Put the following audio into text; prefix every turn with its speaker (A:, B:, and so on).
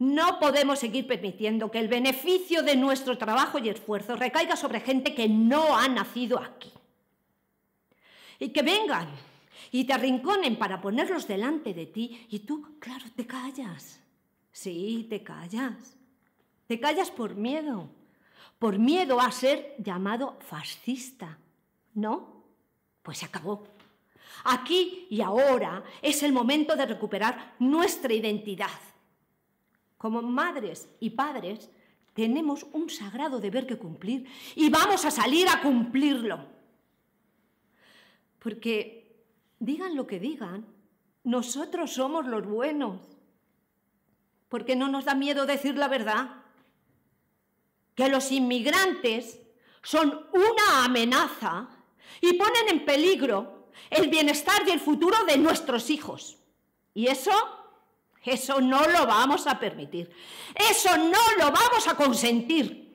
A: No podemos seguir permitiendo que el beneficio de nuestro trabajo y esfuerzo recaiga sobre gente que no ha nacido aquí. Y que vengan y te arrinconen para ponerlos delante de ti y tú, claro, te callas. Sí, te callas. Te callas por miedo. Por miedo a ser llamado fascista. ¿No? Pues se acabó. Aquí y ahora es el momento de recuperar nuestra identidad como madres y padres, tenemos un sagrado deber que cumplir y vamos a salir a cumplirlo. Porque, digan lo que digan, nosotros somos los buenos. Porque no nos da miedo decir la verdad. Que los inmigrantes son una amenaza y ponen en peligro el bienestar y el futuro de nuestros hijos. Y eso eso no lo vamos a permitir. Eso no lo vamos a consentir.